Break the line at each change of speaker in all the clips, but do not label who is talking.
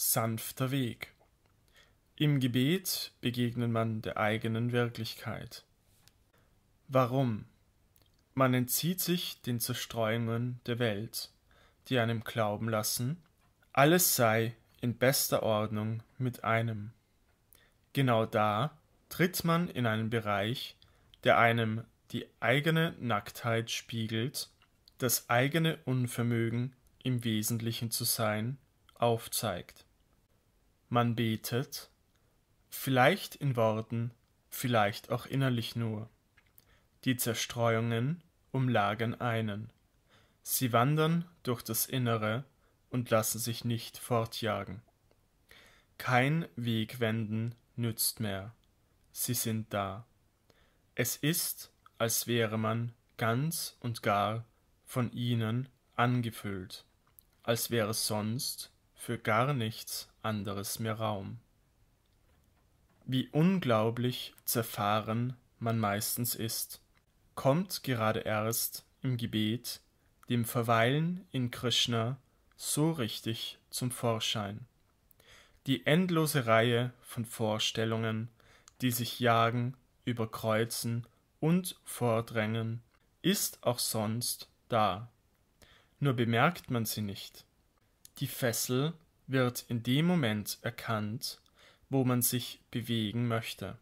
sanfter Weg. Im Gebet begegnet man der eigenen Wirklichkeit. Warum? Man entzieht sich den Zerstreuungen der Welt, die einem glauben lassen, alles sei in bester Ordnung mit einem. Genau da tritt man in einen Bereich, der einem die eigene Nacktheit spiegelt, das eigene Unvermögen im Wesentlichen zu sein, aufzeigt. Man betet, vielleicht in Worten, vielleicht auch innerlich nur. Die Zerstreuungen umlagern einen. Sie wandern durch das Innere und lassen sich nicht fortjagen. Kein Wegwenden nützt mehr. Sie sind da. Es ist, als wäre man ganz und gar von ihnen angefüllt, als wäre sonst für gar nichts anderes mehr Raum. Wie unglaublich zerfahren man meistens ist, kommt gerade erst im Gebet, dem Verweilen in Krishna, so richtig zum Vorschein. Die endlose Reihe von Vorstellungen, die sich jagen, überkreuzen und vordrängen, ist auch sonst da. Nur bemerkt man sie nicht. Die Fessel wird in dem Moment erkannt, wo man sich bewegen möchte.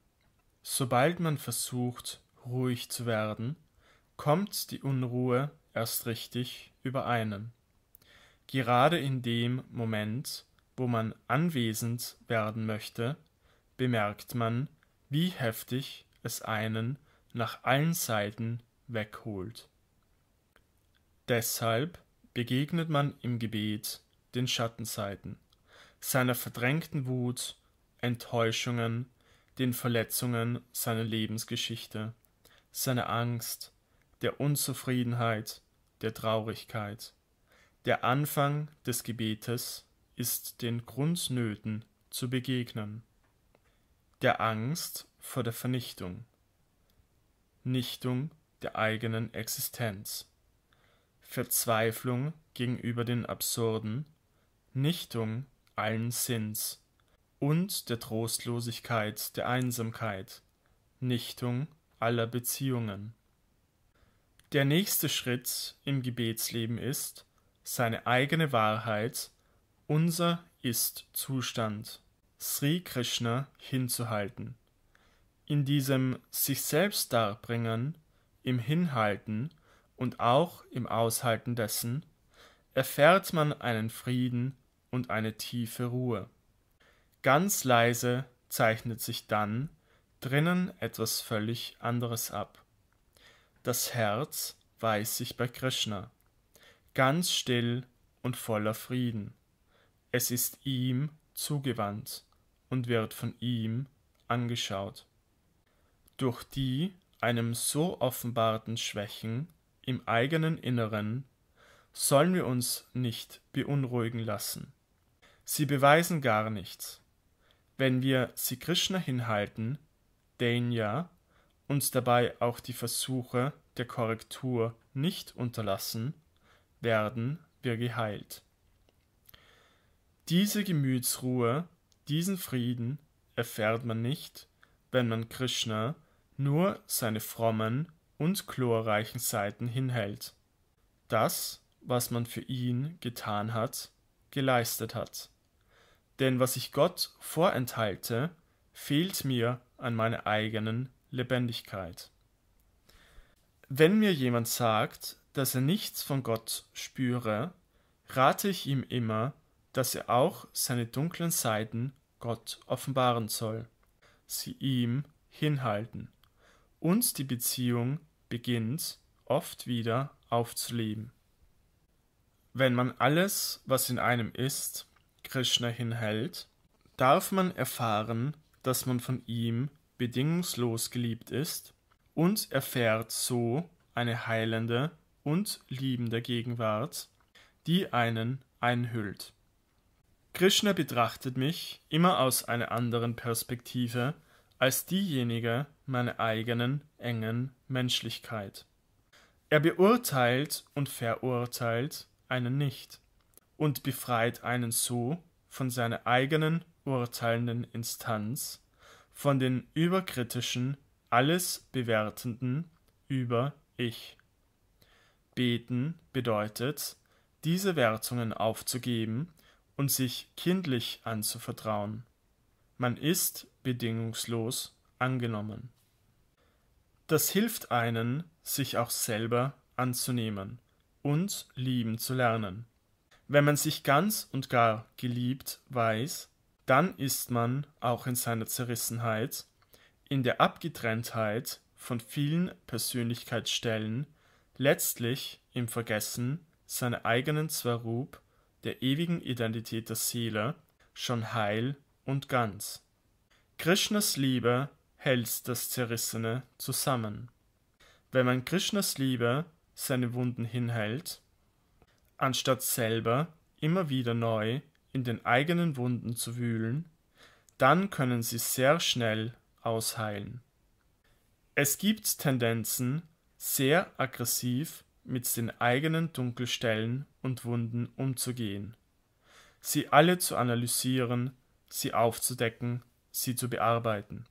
Sobald man versucht, ruhig zu werden, kommt die Unruhe erst richtig über einen. Gerade in dem Moment, wo man anwesend werden möchte, bemerkt man, wie heftig es einen nach allen Seiten wegholt. Deshalb begegnet man im Gebet den Schattenseiten, seiner verdrängten Wut, Enttäuschungen, den Verletzungen seiner Lebensgeschichte, seiner Angst, der Unzufriedenheit, der Traurigkeit. Der Anfang des Gebetes ist den Grundnöten zu begegnen, der Angst vor der Vernichtung, Nichtung der eigenen Existenz, Verzweiflung gegenüber den Absurden, Nichtung allen Sinns und der Trostlosigkeit der Einsamkeit, Nichtung aller Beziehungen. Der nächste Schritt im Gebetsleben ist, seine eigene Wahrheit, unser Ist-Zustand, Sri Krishna hinzuhalten. In diesem sich selbst darbringen, im Hinhalten und auch im Aushalten dessen erfährt man einen Frieden und eine tiefe Ruhe. Ganz leise zeichnet sich dann drinnen etwas völlig anderes ab. Das Herz weiß sich bei Krishna, ganz still und voller Frieden. Es ist ihm zugewandt und wird von ihm angeschaut. Durch die einem so offenbarten Schwächen im eigenen Inneren sollen wir uns nicht beunruhigen lassen. Sie beweisen gar nichts. Wenn wir sie Krishna hinhalten, Danya, uns dabei auch die Versuche der Korrektur nicht unterlassen, werden wir geheilt. Diese Gemütsruhe, diesen Frieden erfährt man nicht, wenn man Krishna nur seine frommen und glorreichen Seiten hinhält. Das, was man für ihn getan hat, geleistet hat. Denn was ich Gott vorenthalte, fehlt mir an meiner eigenen Lebendigkeit. Wenn mir jemand sagt, dass er nichts von Gott spüre, rate ich ihm immer, dass er auch seine dunklen Seiten Gott offenbaren soll, sie ihm hinhalten und die Beziehung beginnt oft wieder aufzuleben. Wenn man alles, was in einem ist, Krishna hinhält, darf man erfahren, dass man von ihm bedingungslos geliebt ist und erfährt so eine heilende und liebende Gegenwart, die einen einhüllt. Krishna betrachtet mich immer aus einer anderen Perspektive als diejenige meiner eigenen engen Menschlichkeit. Er beurteilt und verurteilt einen nicht und befreit einen so von seiner eigenen urteilenden Instanz, von den überkritischen, alles bewertenden Über-Ich. Beten bedeutet, diese Wertungen aufzugeben und sich kindlich anzuvertrauen. Man ist bedingungslos angenommen. Das hilft einen, sich auch selber anzunehmen und lieben zu lernen. Wenn man sich ganz und gar geliebt weiß, dann ist man auch in seiner Zerrissenheit, in der Abgetrenntheit von vielen Persönlichkeitsstellen, letztlich im Vergessen seiner eigenen Zwarub, der ewigen Identität der Seele, schon heil und ganz. Krishnas Liebe hält das Zerrissene zusammen. Wenn man Krishnas Liebe seine Wunden hinhält, Anstatt selber immer wieder neu in den eigenen Wunden zu wühlen, dann können sie sehr schnell ausheilen. Es gibt Tendenzen, sehr aggressiv mit den eigenen Dunkelstellen und Wunden umzugehen, sie alle zu analysieren, sie aufzudecken, sie zu bearbeiten.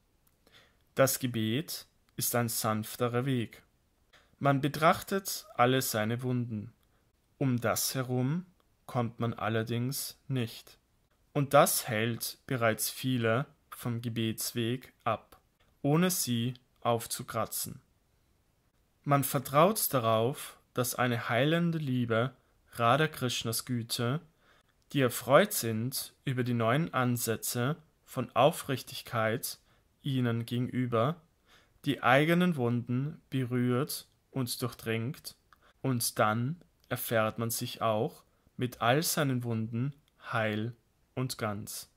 Das Gebet ist ein sanfterer Weg. Man betrachtet alle seine Wunden, um das herum kommt man allerdings nicht. Und das hält bereits viele vom Gebetsweg ab, ohne sie aufzukratzen. Man vertraut darauf, dass eine heilende Liebe Radha Krishnas Güte, die erfreut sind über die neuen Ansätze von Aufrichtigkeit ihnen gegenüber, die eigenen Wunden berührt und durchdringt und dann erfährt man sich auch mit all seinen Wunden heil und ganz.